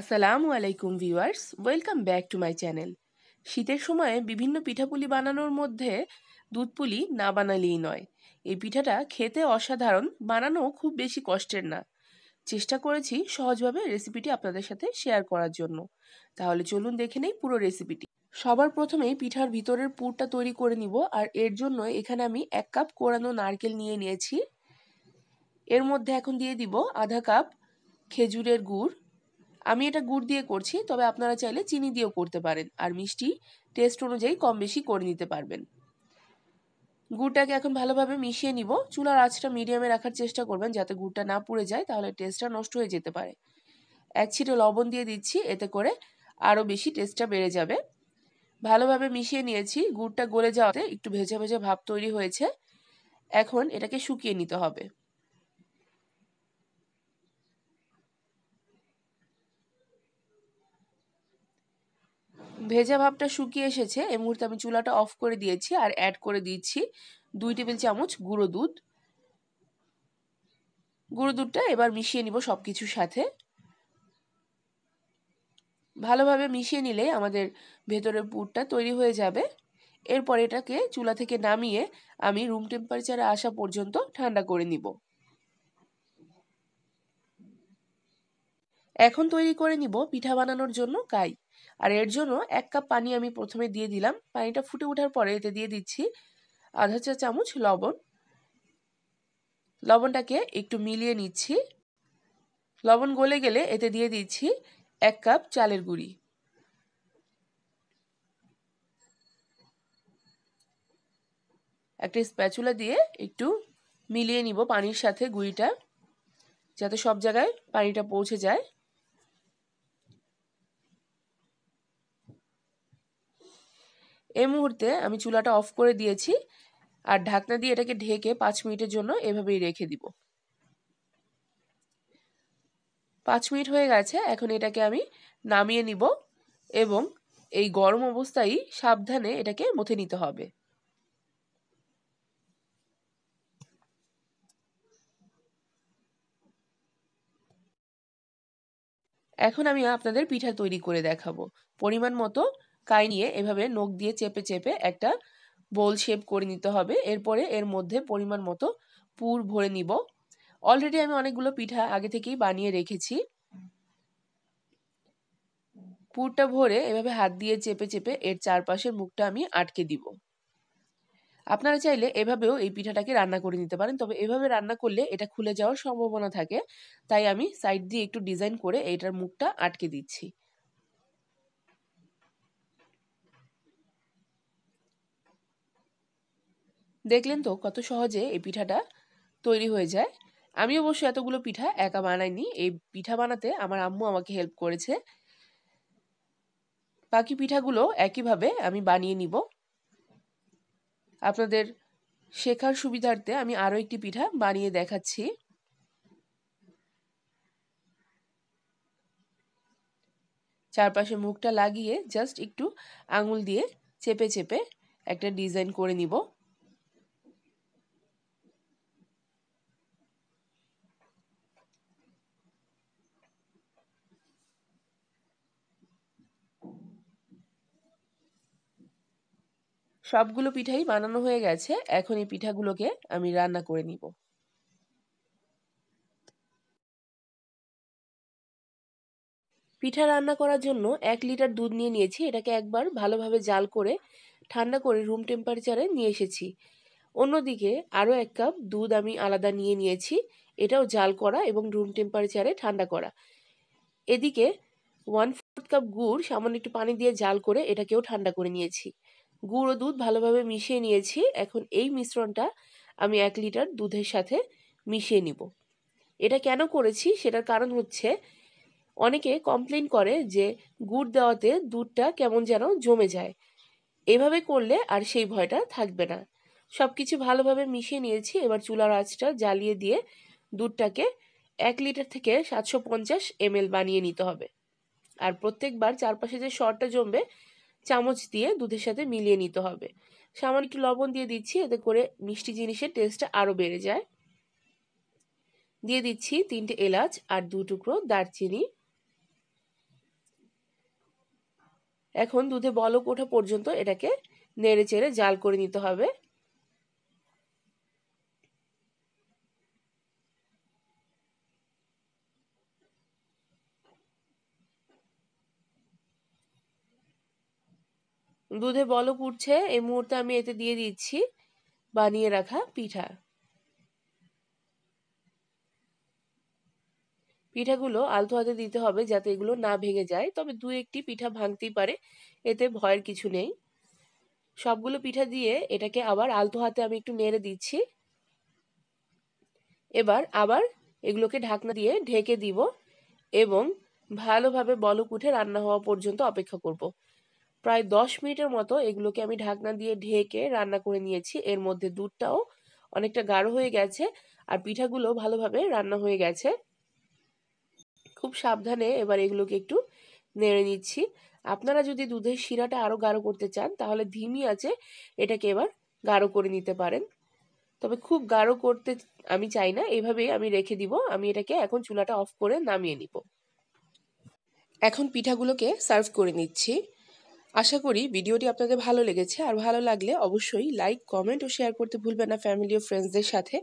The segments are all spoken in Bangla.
আসসালামু আলাইকুম viewers welcome back to my channel শীতের সময়ে বিভিন্ন পিঠাপুলি বানানোর মধ্যে দুধপুলি না বানালেই নয় এই পিঠাটা খেতে অসাধারণ বানানো খুব বেশি কষ্টের না চেষ্টা করেছি সহজভাবে রেসিপিটি আপনাদের সাথে শেয়ার করার জন্য তাহলে চলুন দেখে নেই পুরো রেসিপিটি সবার প্রথমে পিঠার ভিতরের পুরটা তৈরি করে নিব আর এর জন্য এখানে আমি এক কাপ কোরানো নারকেল নিয়ে নিয়েছি এর মধ্যে এখন দিয়ে দিব আধা কাপ খেজুরের গুড় আমি এটা গুড় দিয়ে করছি তবে আপনারা চাইলে চিনি দিয়েও করতে পারেন আর মিষ্টি টেস্ট অনুযায়ী কম বেশি করে নিতে পারবেন গুড়টাকে এখন ভালোভাবে মিশিয়ে নিব চুলার আঁচটা মিডিয়ামে রাখার চেষ্টা করবেন যাতে গুড়টা না পুড়ে যায় তাহলে টেস্টটা নষ্ট হয়ে যেতে পারে এক ছিটে লবণ দিয়ে দিচ্ছি এতে করে আরও বেশি টেস্টটা বেড়ে যাবে ভালোভাবে মিশিয়ে নিয়েছি গুড়টা গলে যাওয়াতে একটু ভেজা ভেজা ভাব তৈরি হয়েছে এখন এটাকে শুকিয়ে নিতে হবে ভেজা ভাবটা শুকিয়ে এসেছে এই মুহূর্তে আমি চুলাটা অফ করে দিয়েছি আর অ্যাড করে দিচ্ছি দুই টেবিল চামচ গুঁড়ো দুধ গুঁড়ো দুধটা এবার মিশিয়ে নিব সব কিছুর সাথে ভালোভাবে মিশিয়ে নিলে আমাদের ভেতরের পুরটা তৈরি হয়ে যাবে এরপর এটাকে চুলা থেকে নামিয়ে আমি রুম টেম্পারেচারে আসা পর্যন্ত ঠান্ডা করে নিব এখন তৈরি করে নিব পিঠা বানানোর জন্য কাই আর এর জন্য এক কাপ পানি আমি প্রথমে দিয়ে দিলাম পানিটা ফুটে ওঠার পরে এতে দিয়ে দিচ্ছি আধা চা চামচ লবণ লবণটাকে একটু মিলিয়ে নিচ্ছি লবণ গলে গেলে এতে দিয়ে দিচ্ছি এক কাপ চালের গুঁড়ি একটা স্প্যাচুলা দিয়ে একটু মিলিয়ে নিব পানির সাথে গুঁড়িটা যাতে সব জায়গায় পানিটা পৌঁছে যায় এই মুহূর্তে আমি চুলাটা অফ করে দিয়েছি আর ঢাকনা দিয়ে এটাকে ঢেকে পাঁচ মিনিটের জন্য এভাবেই রেখে দিব পাঁচ মিনিট হয়ে গেছে এখন এটাকে আমি নামিয়ে নিব এবং এই গরম অবস্থায় সাবধানে এটাকে মথে নিতে হবে এখন আমি আপনাদের পিঠা তৈরি করে দেখাবো পরিমাণ মতো কাই নিয়ে এভাবে নখ দিয়ে চেপে চেপে একটা বোল শেপ করে নিতে হবে এরপরে এর মধ্যে পরিমাণ মতো পুর ভরে নিব অলরেডি আমি অনেকগুলো পিঠা আগে থেকেই বানিয়ে রেখেছি পুরটা ভরে এভাবে হাত দিয়ে চেপে চেপে এর চারপাশের মুখটা আমি আটকে দিব আপনারা চাইলে এভাবেও এই পিঠাটাকে রান্না করে নিতে পারেন তবে এভাবে রান্না করলে এটা খুলে যাওয়ার সম্ভাবনা থাকে তাই আমি সাইড দিয়ে একটু ডিজাইন করে এটার মুখটা আটকে দিচ্ছি দেখলেন তো কত সহজে এই পিঠাটা তৈরি হয়ে যায় আমি অবশ্য এতগুলো পিঠা একা বানাইনি এই পিঠা বানাতে আমার আম্মু আমাকে হেল্প করেছে বাকি পিঠাগুলো একইভাবে আমি বানিয়ে নিব আপনাদের শেখার সুবিধার্থে আমি আরও একটি পিঠা বানিয়ে দেখাচ্ছি চারপাশে মুখটা লাগিয়ে জাস্ট একটু আঙুল দিয়ে চেপে চেপে একটা ডিজাইন করে নিব সবগুলো পিঠাই বানানো হয়ে গেছে এখন এই পিঠাগুলোকে আমি রান্না করে নিব পিঠা রান্না করার জন্য এক লিটার দুধ নিয়ে নিয়েছি এটাকে একবার ভালোভাবে জাল করে ঠান্ডা করে রুম টেম্পারেচারে নিয়ে এসেছি অন্যদিকে আরও এক কাপ দুধ আমি আলাদা নিয়ে নিয়েছি এটাও জাল করা এবং রুম টেম্পারেচারে ঠান্ডা করা এদিকে ওয়ান ফোর্থ কাপ গুড় সামান্য একটু পানি দিয়ে জাল করে এটাকেও ঠান্ডা করে নিয়েছি গুঁড়ো দুধ ভালোভাবে মিশিয়ে নিয়েছি এখন এই মিশ্রণটা আমি এক লিটার দুধের সাথে মিশিয়ে নিব এটা কেন করেছি সেটার কারণ হচ্ছে অনেকে কমপ্লেন করে যে গুড় দেওয়াতে দুধটা কেমন যেন জমে যায় এভাবে করলে আর সেই ভয়টা থাকবে না সব কিছু ভালোভাবে মিশিয়ে নিয়েছি এবার চুলার আঁচটা জ্বালিয়ে দিয়ে দুধটাকে এক লিটার থেকে সাতশো পঞ্চাশ এমএল বানিয়ে নিতে হবে আর প্রত্যেকবার চারপাশে যে শরটা জমবে চামচ দিয়ে দুধের সাথে মিলিয়ে নিতে হবে সামান্য একটু লবণ দিয়ে দিচ্ছি এতে করে মিষ্টি জিনিসের টেস্টটা আরও বেড়ে যায় দিয়ে দিচ্ছি তিনটে এলাচ আর দু টুকরো দারচিনি এখন দুধে বলক ওঠা পর্যন্ত এটাকে নেড়ে চেড়ে জাল করে নিতে হবে দুধে বল পুড়ছে এই মুহূর্তে আমি এতে দিয়ে দিচ্ছি বানিয়ে রাখা পিঠা পিঠাগুলো আলতো হাতে দিতে হবে যাতে এগুলো না ভেঙে যায় তবে দু একটি পিঠা ভাঙতেই পারে এতে ভয়ের কিছু নেই সবগুলো পিঠা দিয়ে এটাকে আবার আলতো হাতে আমি একটু নেড়ে দিচ্ছি এবার আবার এগুলোকে ঢাকনা দিয়ে ঢেকে দিব এবং ভালোভাবে বলক উঠে রান্না হওয়া পর্যন্ত অপেক্ষা করব প্রায় দশ মিনিটের মতো এগুলোকে আমি ঢাকনা দিয়ে ঢেকে রান্না করে নিয়েছি এর মধ্যে দুধটাও অনেকটা গাঢ় হয়ে গেছে আর পিঠাগুলো ভালোভাবে রান্না হয়ে গেছে খুব সাবধানে এবার এগুলোকে একটু নেড়ে নিচ্ছি আপনারা যদি দুধের শিরাটা আরও গাঢ় করতে চান তাহলে ধিমি আছে এটাকে এবার গাঢ় করে নিতে পারেন তবে খুব গাঢ় করতে আমি চাই না এভাবেই আমি রেখে দিব আমি এটাকে এখন চুলাটা অফ করে নামিয়ে নিব এখন পিঠাগুলোকে সার্ভ করে নিচ্ছি আশা করি ভিডিওটি আপনাদের ভালো লেগেছে আর ভালো লাগলে অবশ্যই লাইক কমেন্ট ও শেয়ার করতে ভুলবেন না ফ্যামিলি ও ফ্রেন্ডসদের সাথে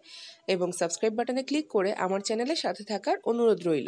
এবং সাবস্ক্রাইব বাটনে ক্লিক করে আমার চ্যানেলের সাথে থাকার অনুরোধ রইল